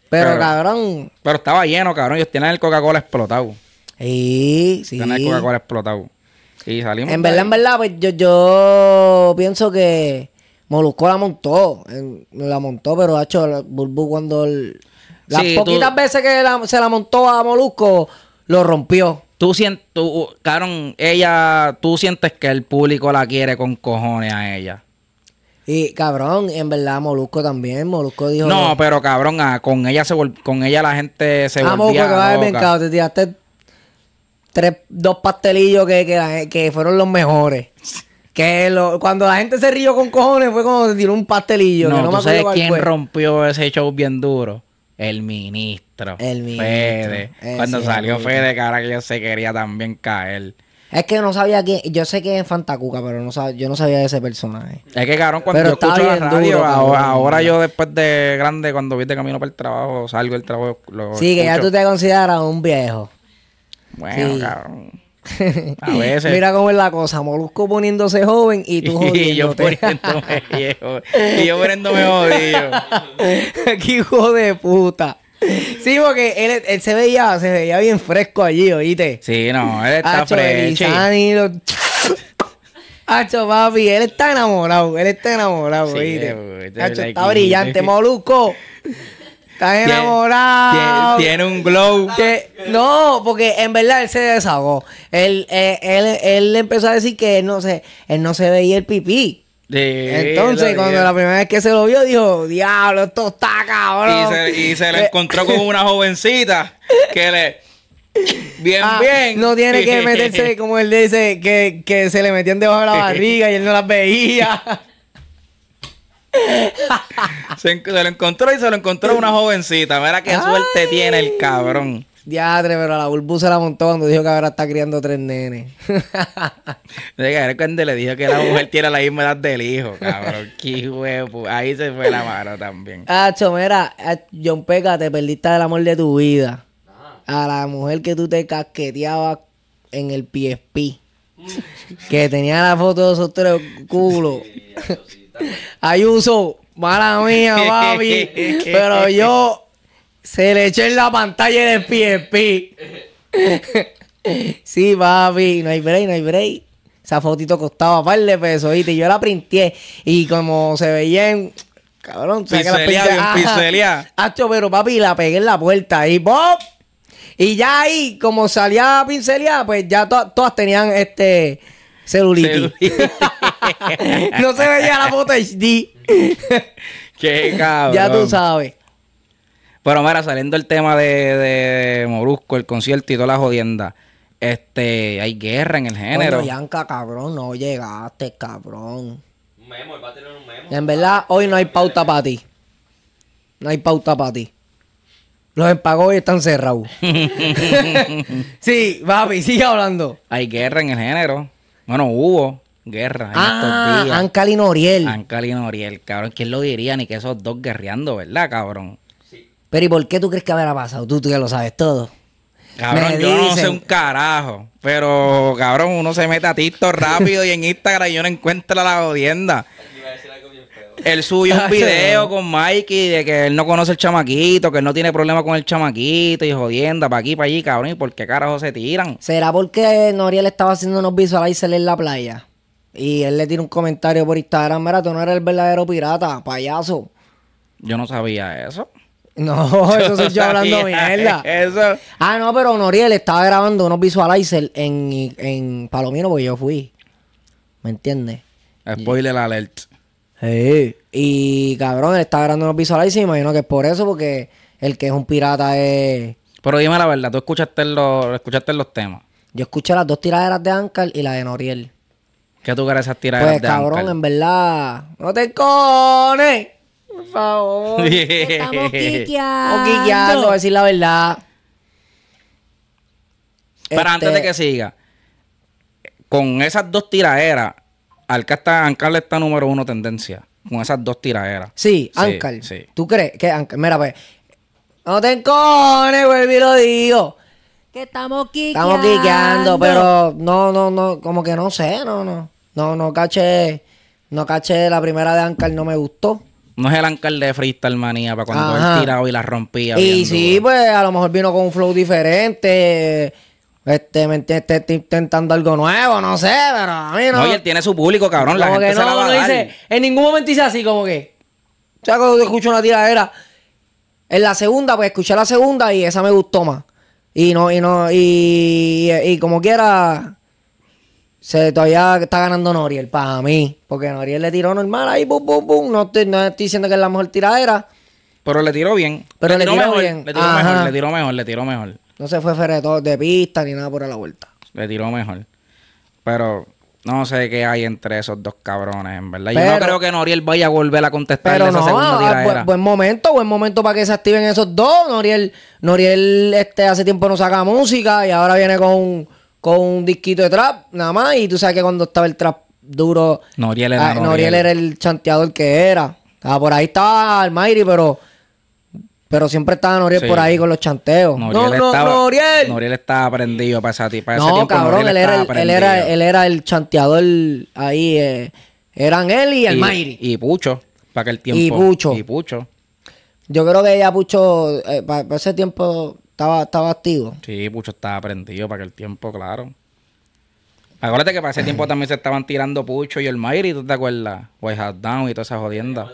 Pero, cabrón. Pero estaba lleno, cabrón. Ellos tienen el Coca-Cola explotado. Sí, sí. Tienen el Coca-Cola explotado. Y salimos. En verdad, en verdad, pues yo, yo pienso que Molusco la montó. La montó, pero hacho, Burbu cuando. Las poquitas veces que se la montó a Molusco, lo rompió tú sientes, ella, tú sientes que el público la quiere con cojones a ella. Y cabrón, en verdad Molusco también, Molusco dijo No, pero cabrón, ah, con ella se con ella la gente se ah, volvía loca. Va mercado, te tiraste dos pastelillos que, que, fueron los mejores. Que lo, cuando la gente se rió con cojones fue como se tiró un pastelillo. No, tú sabes quién rompió ese show bien duro el ministro. El ministro. Fede. Cuando salió Fede, cara que yo se quería también caer. Es que no sabía quién. Yo sé que es Fantacuca, pero no yo no sabía de ese personaje. Es que, cabrón, cuando yo escucho la radio, ahora, yo después de grande, cuando viste camino para el trabajo, salgo del trabajo. sí, que ya tú te consideras un viejo. Bueno, cabrón. A veces. Mira cómo es la cosa, Molusco poniéndose joven y tú jodiéndote. y yo poniéndome viejo. Y yo poniéndome jodido. Qué hijo de puta. Sí, porque él, se veía, se veía bien fresco allí, oíste. Sí, no, él está fresco. Hacho, papi, él está enamorado, él está enamorado, oíste. Hacho, está brillante, Molusco. Estás enamorado. Tiene, un glow. no, porque en verdad él se desahogó. Él, eh, él, empezó a decir que él no se, él no se veía el pipí. Entonces, cuando la primera vez que se lo vio, dijo, diablo, esto está cabrón. Y se, y le eh. encontró con una jovencita que le... Bien, ah, bien. No tiene que meterse, como él dice, que, que se le metían debajo de la barriga y él no las veía se, lo encontró y se lo encontró una jovencita. Mira qué suerte tiene el cabrón. Diadre, pero la bulbú se la montó cuando dijo que ahora está criando tres nenes. cuando le dijo que la mujer tiene la misma edad del hijo, cabrón. Qué huevo. Ahí se fue la mano también. Ah, Chomera, eh, John Peca, te perdiste el amor de tu vida. A la mujer que tú te casqueteabas en el PSP. que tenía la foto de esos tres culos uso, mala mía, papi. pero yo se le eché en la pantalla de PSP. sí, papi, no hay break, no hay break. Esa fotito costaba par de pesos, ¿viste? Y yo la printé. Y como se veía en. Cabrón, se veía. Hacho, pero papi, la pegué en la puerta y ¡pop! Y ya ahí, como salía pincelía, pues ya todas tenían este celulitis no se veía la foto HD. Qué cabrón. Ya tú sabes. Pero mira, saliendo el tema de, Morusco, el concierto y toda la jodienda. Este, hay guerra en el género. yanca cabrón, no llegaste, cabrón. un memo. En verdad, hoy no hay pauta para ti. No hay pauta para ti. Los empagó y están cerrados. sí, papi, sigue hablando. Hay guerra en el género. Bueno, hubo guerra. En ah, estos días. Ancal y Noriel. Ancal y Noriel, cabrón. ¿Quién lo diría? Ni que esos dos guerreando, ¿verdad, cabrón? Sí. Pero ¿y por qué tú crees que habrá pasado? Tú, tú ya lo sabes todo. Cabrón, yo no sé un carajo. Pero, cabrón, uno se mete a TikTok rápido y en Instagram yo no encuentro la jodienda. Él subió un video con Mikey de que él no conoce el chamaquito, que él no tiene problema con el chamaquito y jodienda para aquí, para allí, cabrón. ¿Y por qué carajo se tiran? ¿Será porque Noriel estaba haciendo unos visualizers en la playa? Y él le tiene un comentario por Instagram, mira, tú no eres el verdadero pirata, payaso. Yo no sabía eso. No, eso soy yo hablando mierda. Eso. Ah, no, pero Noriel estaba grabando unos visualizers en, en Palomino porque yo fui. ¿Me entiendes? Spoiler alert. Sí. Y cabrón, él estaba grabando unos visualizers y imagino que es por eso, porque el que es un pirata es. Pero dime la verdad, tú escuchaste, los, escuchaste los temas. Yo escuché las dos tiraderas de Ankar y la de Noriel. ¿Qué tú crees esas tiraderas, Pues, cabrón, en verdad. ¡No te cones! Por favor. Estamos quiqueando. quiqueando, a decir la verdad. Pero antes de este, que siga, con esas dos tiraderas, Ancar está, está número uno tendencia. Con esas dos tiraderas. Sí, sí Sí. ¿Tú crees que Ancar? Mira, pues. No te encones, vuelvo y lo digo. Que estamos quiqueando. pero no, no, no, como que no sé, no, no. No, no caché, no caché, la primera de Ankar, no me gustó. No es el Ankar de Freestyle Manía, para cuando él tiraba y la rompía. Y sí, pues a lo mejor vino con un flow diferente. Este, me este, intentando algo nuevo, no sé, pero a mí no. Oye, él tiene su público, cabrón, la gente que no, se la Dice, en ningún momento dice así, como que. O sea, cuando escucho una tiradera, en la segunda, pues escuché la segunda y esa me gustó más. Y no, y no, y, como quiera, se todavía está ganando Noriel para mí. Porque Noriel le tiró normal ahí, pum, pum, pum. No estoy, diciendo que es la mejor tiradera. Pero le tiró bien. Pero le tiró, mejor, bien. Le tiró mejor, le tiró mejor, le tiró mejor. No se fue ferretón de pista ni nada por la vuelta. Le tiró mejor. Pero no sé qué hay entre esos dos cabrones, en verdad. Yo no creo que Noriel vaya a volver a contestar. esa no, segunda ah, tiradera. Buen, buen momento, buen momento para que se activen esos dos. Noriel Noriel este, hace tiempo no saca música y ahora viene con, un disquito de trap, nada más. Y tú sabes que cuando estaba el trap duro, Noriel era, ah, el chanteador que era. Ah, por ahí estaba el pero... Pero siempre estaba Noriel por ahí con los chanteos. Noriel no, no, Noriel. Noriel estaba aprendido para, esa, para no, cabrón, él era, el, era, el chanteador ahí. Eh, eran él y el y, Y Pucho, para el tiempo. Y Pucho. Y Pucho. Yo creo que ya Pucho, eh, para, ese tiempo estaba, estaba activo. Sí, Pucho estaba aprendido para el tiempo, claro. Acuérdate que para ese tiempo también se estaban tirando Pucho y el Mayri, ¿tú te acuerdas? White Hat Down y toda esa jodienda.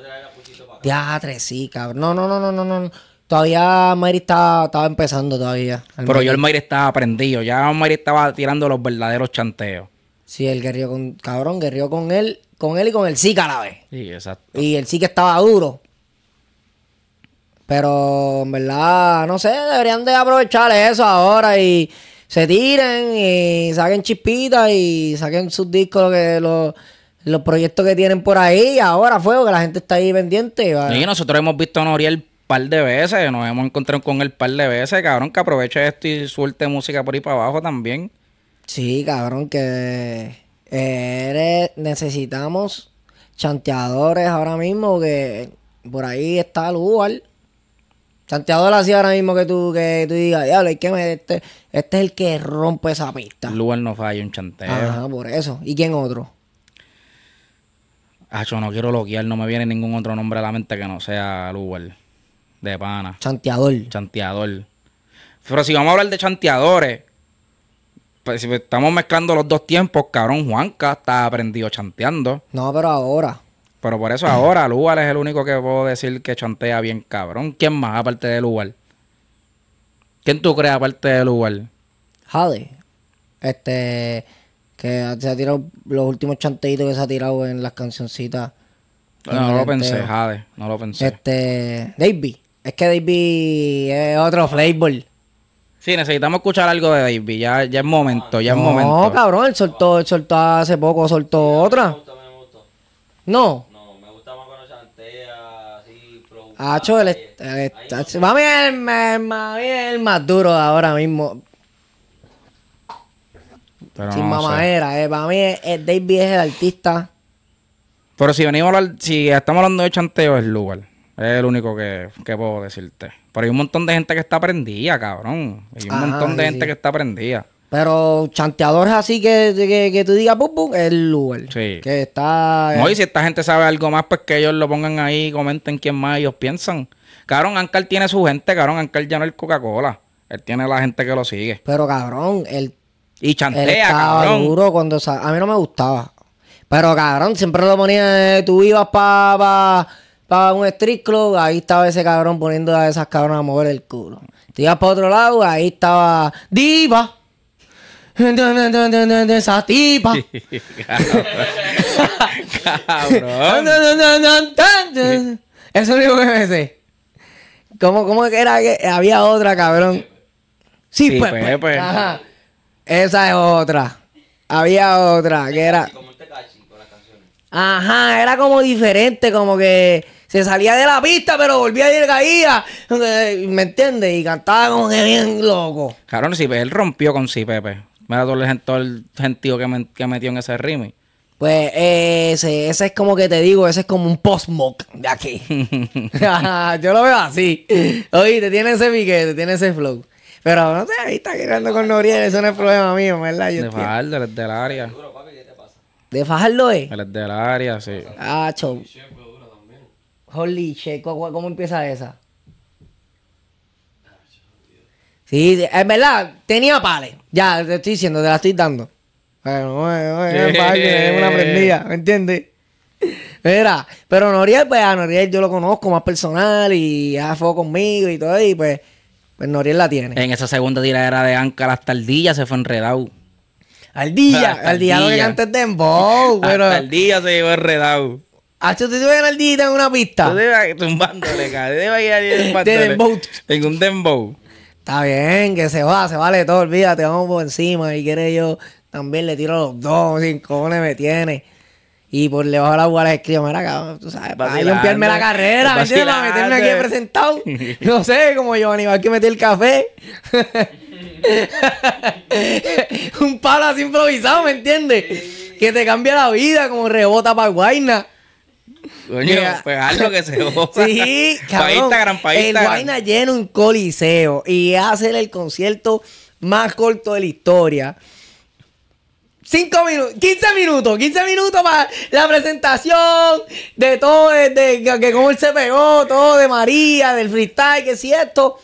tres sí, cabrón. No, no, no, no, no, no. Todavía Mayri estaba, empezando todavía. Pero yo el Mayri estaba aprendido, Ya Mayri estaba tirando los verdaderos chanteos. Sí, el guerrió con... Cabrón, guerrió con él, con él y con el sí a la vez. Sí, exacto. Y el que estaba duro. Pero en verdad, no sé, deberían de aprovechar eso ahora y se tiren y saquen chispitas y saquen sus discos, los proyectos que tienen por ahí, ahora fuego, que la gente está ahí pendiente. Y nosotros hemos visto a Noriel par de veces, nos hemos encontrado con él par de veces, cabrón, que aproveche esto y suelte música por ahí para abajo también. Sí, cabrón, que necesitamos chanteadores ahora mismo, que por ahí está el lugar Chanteador la ahora mismo que tú, que tú digas, diablo, que este, este, es el que rompe esa pista. Lugar no falla un chanteador Ajá, por eso. ¿Y quién otro? yo no quiero loquear, no me viene ningún otro nombre a la mente que no sea Lugar. De pana. Chanteador. Chanteador. Pero si vamos a hablar de chanteadores, pues, si estamos mezclando los dos tiempos, cabrón, Juanca está aprendido chanteando. No, pero ahora. Pero por eso ahora Lugar es el único que puedo decir que chantea bien cabrón. ¿Quién más aparte de Lugar? ¿Quién tú crees aparte de Lugar? Jade. Este. Que se ha tirado los últimos chanteitos que se ha tirado en las cancioncitas. No, lo pensé, Jade. No lo pensé. Este. Davey. Es que Davey es otro flavor. Sí, necesitamos escuchar algo de Davey. Ya, ya es momento, ya es momento. No, cabrón, él soltó, él soltó hace poco, soltó otra. No. Hacho, el, el, el, mami es el, más duro ahora mismo. Sin mamadera, eh. Para mí, es David es el artista. Pero si venimos si estamos hablando de chanteo, es lugar. Es el único que, puedo decirte. Pero hay un montón de gente que está prendida, cabrón. Hay un montón de gente que está prendida. Pero chanteadores así que, tú digas, pum, pum, es el lugar. Sí. Que está. Eh. No, y si esta gente sabe algo más, pues que ellos lo pongan ahí, y comenten quién más ellos piensan. Cabrón, Ancar tiene su gente, cabrón. Ancar ya no es Coca-Cola. Él tiene la gente que lo sigue. Pero cabrón, él. Y chantea, duro cuando. A mí no me gustaba. Pero cabrón, siempre lo ponía. Eh, tú ibas para. Pa, para un street club, ahí estaba ese cabrón poniendo a esas cabronas a mover el culo. Te ibas para otro lado, ahí estaba Diva esa tipa. Cabrón. Eso es lo que me sé. ¿Cómo, ¿Cómo era que había otra, cabrón? Sí, Esa es otra. Había otra que era. Ajá, era como diferente, como que se salía de la pista, pero volvía a ir caía. ¿Me entiendes? Y cantaba como que bien loco. Cabrón, si él rompió con sí, Pepe. Mira todo el, todo el gentío que, ha que, metió en ese rime. Pues ese, ese es como que te digo, ese es como un post-mock de aquí. Yo lo veo así. Oye, te tiene ese te tiene ese flow. Pero no te está quedando con Noriel, eso no es problema mío, ¿verdad? de Fajardo, es del área. ¿De Fajardo es? El del área, sí. Ah, chau. Holy shit, ¿cómo empieza esa? Sí, es verdad, tenía pales. Ya, te estoy diciendo, te la estoy dando. Bueno, bueno, bueno es una prendida, ¿me entiendes? Mira, pero Noriel, pues a Noriel yo lo conozco más personal y ha fuego conmigo y todo, y pues, pues Noriel la tiene. En esa segunda tiradera de Anca, las tardillas se fue enredado. Al día, al día lo que canta es dembow, pero... Al día se llevó enredado. Hacho, te iba a al día en una pista. Te tumbándole, Te vas a ir Dembow. en un dembow. Está bien, que se va, se vale todo, olvídate, vamos por encima. Y quiere yo también le tiro los dos, sin cojones me tiene. Y por le bajo la agua le escribo, mira, tú sabes, para limpiarme la carrera, ¿me Para meterme aquí presentado. No sé, como yo, va aquí meter el café. Un palo así improvisado, ¿me entiendes? Que te cambia la vida, como rebota para Guayna. Coño, pues que se Sí, cabrón. Para Instagram, para El Guayna llena un coliseo y hacer el concierto más corto de la historia. 5 minutos, 15 minutos, 15 minutos para la presentación de todo, de, que como él se pegó, todo de María, del freestyle, que si esto.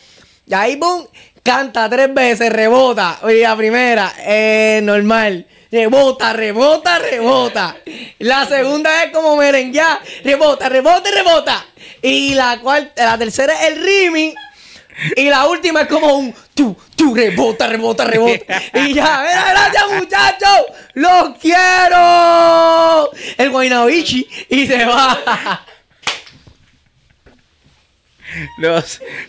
Y ahí, boom, canta tres veces, rebota. Y la primera, eh, normal rebota, rebota, rebota. La segunda es como merenguea rebota, rebota, rebota. Y la cuarta, la tercera es el rimi. Y la última es como un tú, tú, rebota, rebota, rebota. Y ya, gracias muchachos, los quiero. El Guainabichi y se va. No,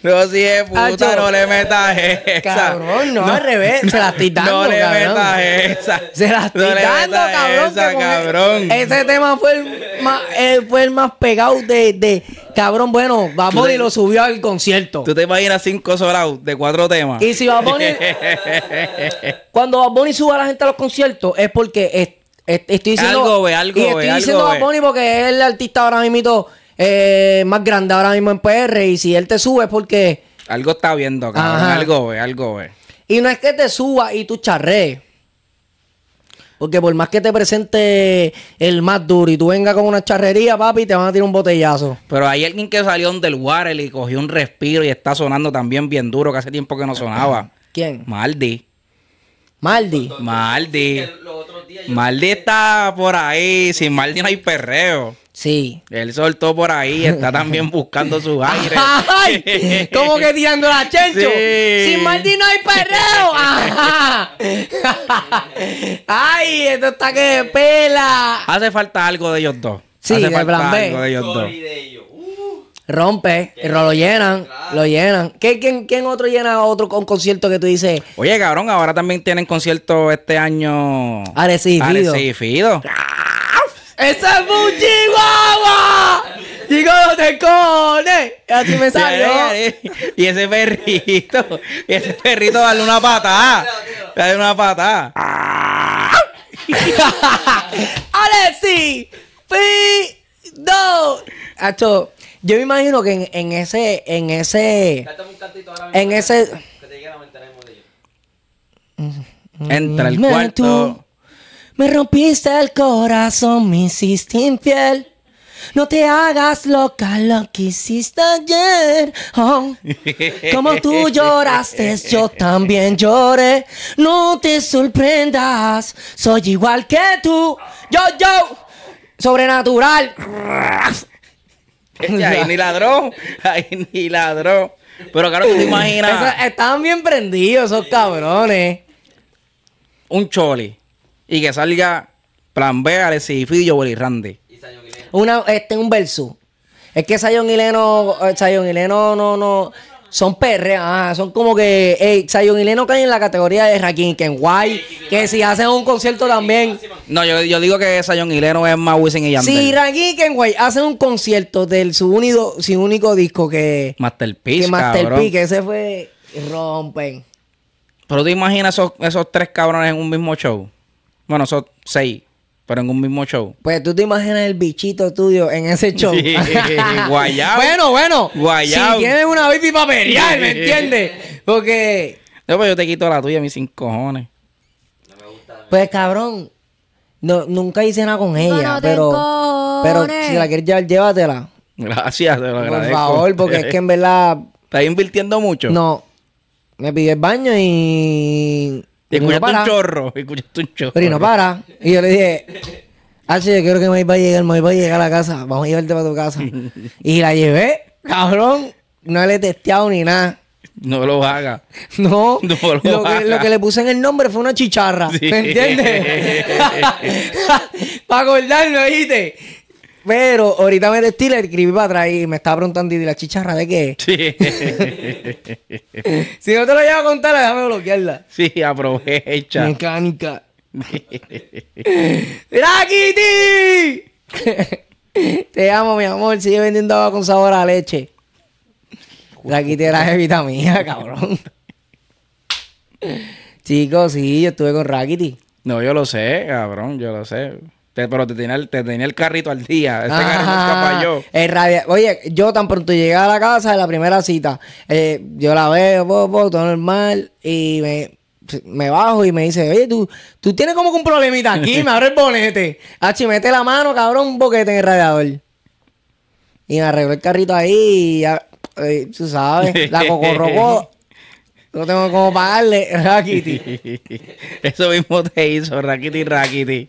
no, si es puta, ah, no le metas esa. Cabrón, no, al revés, se la estoy dando, No le metas esa. Se la estoy e- cabrón. ese tema fue el más, eh, fue el más pegado de, de cabrón, bueno, Baboni lo subió al concierto. ¿Tú te imaginas cinco solos de cuatro temas? Y si Baboni... cuando Baboni sube a la gente a los conciertos es porque estoy diciendo... Algo ve, algo ve, Y estoy diciendo diciendo Baboni porque es el artista ahora mismo eh, más grande ahora mismo en PR y si él te sube es porque... Algo está viendo, acá. Algo ve, algo ve. Y no es que te suba y tú charrees. Porque por más que te presente el más duro y tú vengas con una charrería, papi, te van a tirar un botellazo. Pero hay alguien que salió del water y cogió un respiro y está sonando también bien duro, que hace tiempo que no sonaba. ¿Quién? Maldi. Maldi. Maldi. Maldita por ahí, sin Maldi no hay perreo. Sí. Él soltó por ahí, está también buscando su aire. ¡Ay! que tirando la chencho. Sí. Sin Maldi no hay perreo. ¡Ay! Esto está que pela. Hace falta algo de ellos dos. Sí, Hace falta algo de ellos dos rompe, y lo llenan, lo llenan. quién, quién, otro llena otro con concierto que tú dices? Oye, cabrón, ahora también tienen concierto este año. Arecifido. Fido ¡Ah! ¡Ese es un chihuahua! ¡Digo, no te Así me salió. y ese perrito, y ese perrito dale una patada. Dale una patada. ¡Alexi! ¡Ah! fido. Acho. Yo me imagino que en, ese, en ese. en ese. Mm, Entra el cuarto. Me rompiste el corazón, me hiciste infiel. No te hagas loca lo que hiciste ayer. Oh, como tú lloraste, yo también lloré. No te sorprendas, soy igual que tú. Yo, yo, sobrenatural. ahí ni ladrón! ahí ni ladrón! Pero claro, tú te imaginas. estaban bien prendidos esos cabrones. Un choli. Y que salga Plan B, Alexis Fillo, Willy Randy. ¿Y Una, este, un verso. Es que Sayon Hileno, Sayon eh, Hileno no, no. Son perreas, Son como que, hey, Zion y Leno caen en la categoría de Rakim Kenway. Que si hacen un concierto también. No, yo, yo digo que Zion y Leno es más Wisin y Yandel. Si Rakim Kenway hacen un concierto del su único, su único disco que. Masterpiece. Que Masterpiece, que ese fue. Rompen. Pero te imaginas esos, esos tres cabrones en un mismo show. Bueno, son seis pero en un mismo show. Pues tú te imaginas el bichito tuyo en ese show. bueno, bueno. Guayao. Si tienes una baby para pelear, ¿me entiendes? Porque. No, pues yo te quito la tuya, mis cinco cojones. No me gusta. Pues cabrón. No, nunca hice nada con ella, pero. Pero si la quieres llevar, llévatela. Gracias, te lo agradezco. Por favor, porque es que en verdad. ¿Estás invirtiendo mucho? No. Me pide el baño y escuchaste un chorro, escuchaste un chorro. Pero y no para. Y yo le dije, H, yo quiero que me va a llegar, me va a llegar a la casa, vamos a llevarte para tu casa. y la llevé, cabrón, no le he testeado ni nada. No lo haga. No, lo, Que, lo, que, le puse en el nombre fue una chicharra. ¿Me entiendes? para acordarme, oíste. Pero ahorita me destila le escribí para atrás y me estaba preguntando, ¿y la chicharra de qué? Sí. si no te lo llevo a contar, déjame bloquearla. Sí, aprovecha. Mecánica. ¡Mira, te amo, mi amor. Sigue vendiendo agua con sabor a leche. Rakiti era jevita vitamina, cabrón. Chicos, sí, yo estuve con Rakiti. No, yo lo sé, cabrón, yo lo sé pero te tenía, el, carrito al día. Este carrito es Oye, yo tan pronto llegué a la casa de la primera cita. Eh, yo la veo, todo normal. Y me, bajo y me dice, oye, tú, tú tienes como que un problemita aquí. me abre el bonete. Hachi, mete la mano, cabrón, un boquete en el radiador. Y me arregló el carrito ahí. Y, eh, tú sabes, la cocorrocó. No tengo como pagarle, Rakiti. Eso mismo te hizo, Rakiti, Rakiti.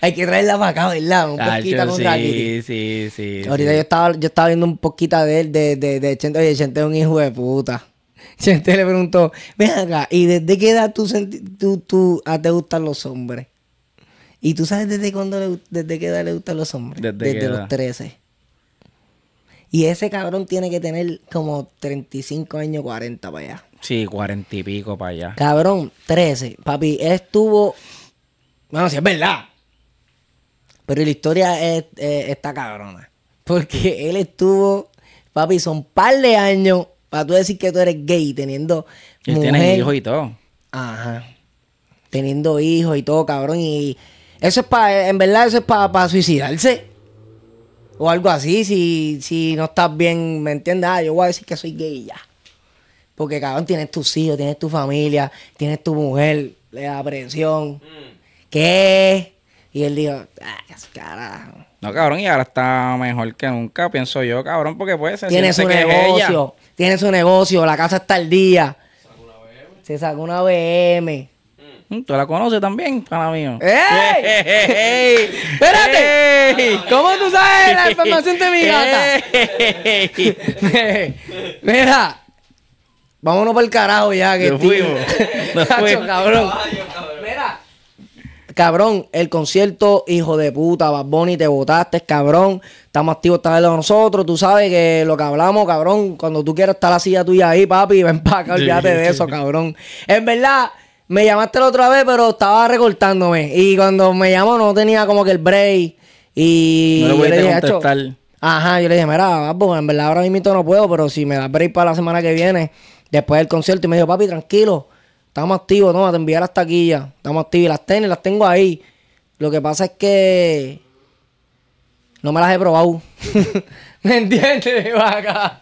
Hay que traerla para acá, ¿verdad? Un poquito con sí, Sí, sí, Ahorita Yo, estaba, yo estaba viendo un poquito de él, de, de, de Chente. Oye, Chente es un hijo de puta. Chente le preguntó, ven acá, ¿y desde qué edad tú, tú, ah, te gustan los hombres? ¿Y tú sabes desde cuándo desde qué edad le gustan los hombres? Desde, desde los 13. Y ese cabrón tiene que tener como 35 años, 40 para allá. Sí, cuarenta y pico para allá. Cabrón, trece. Papi, él estuvo. Bueno, si es verdad. Pero la historia está cabrona. Porque él estuvo. Papi, son par de años para tú decir que tú eres gay teniendo. Él tiene hijos y todo. Ajá. Teniendo hijos y todo, cabrón. Y eso es para. En verdad, eso es para suicidarse o algo así, si, si no estás bien, ¿me entiendes? Ah, yo voy a decir que soy gay ya. Porque, cabrón, tienes tus hijos, tienes tu familia, tienes tu mujer, le da presión. ¿Qué? Y él dijo, ah, carajo. No, cabrón, y ahora está mejor que nunca, pienso yo, cabrón, porque puede ser. Tiene su negocio, tiene su negocio, la casa está al día. Sacó una BM. Se sacó una BM. Mm, tú la conoces también, pana mío. ¡Ey! ¡Ey! ¡Espérate! Ey. ¿Cómo tú sabes la información de mi gata? Mira, Vámonos para el carajo ya, que Nos fuimos. cabrón. Mira, cabrón, el concierto, hijo de puta, Bad te votaste, cabrón. Estamos activos esta vez nosotros. Tú sabes que lo que hablamos, cabrón, cuando tú quieras estar la silla tuya ahí, papi, ven para acá, olvídate de eso, cabrón. En verdad, me llamaste la otra vez, pero estaba recortándome. Y cuando me llamó no tenía como que el break. Y no lo yo le dije, contestar. Ajá, yo le dije, mira, Bad en verdad ahora mismo no puedo, pero si me das break para la semana que viene Después del concierto y me dijo, papi, tranquilo, estamos activos, no, te envié las taquillas, estamos activos. las tenis las tengo ahí. Lo que pasa es que no me las he probado. ¿Me entiendes, vaca?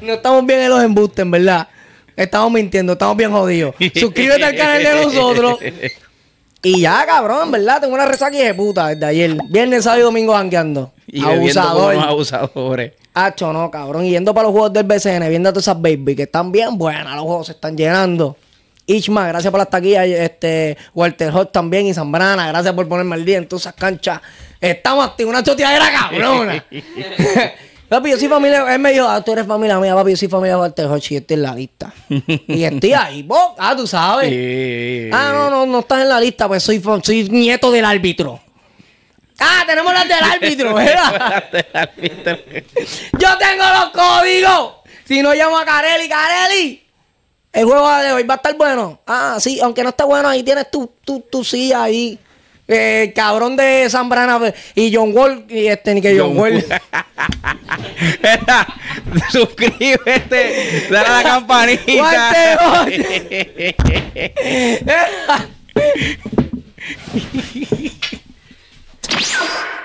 no estamos bien en los embustes, verdad. Estamos mintiendo, estamos bien jodidos. Suscríbete al canal de nosotros. Y ya, cabrón, ¿verdad? Tengo una resaca de puta desde ayer. Viernes, sábado y domingo banqueando. Y abusadores. Hacho, no, cabrón. yendo para los juegos del BCN, viendo a todas esas baby que están bien buenas, los juegos se están llenando. Ichma, gracias por la taquillas. Este, Walter Hot también y Zambrana, gracias por ponerme al día en todas esas canchas. Estamos activos, una choteadera cabrona. papi, yo soy familia, él me dijo, ah, tú eres familia mía, papi, yo soy familia de Walter Hot y estoy en la lista. y estoy ahí, vos, ah, tú sabes. ah, no, no, no estás en la lista, pues soy nieto del árbitro. Ah, tenemos las del árbitro, ¿verdad? Yo tengo los códigos. Si no llamo a Carelli, Carelli. El juego de hoy va a estar bueno. Ah, sí, aunque no esté bueno, ahí tienes tu, tu, tu silla ahí. Eh, el cabrón de Zambrana pues, y John Wall, y este, ni que John, Wall. suscríbete, dale a la campanita. Eh. you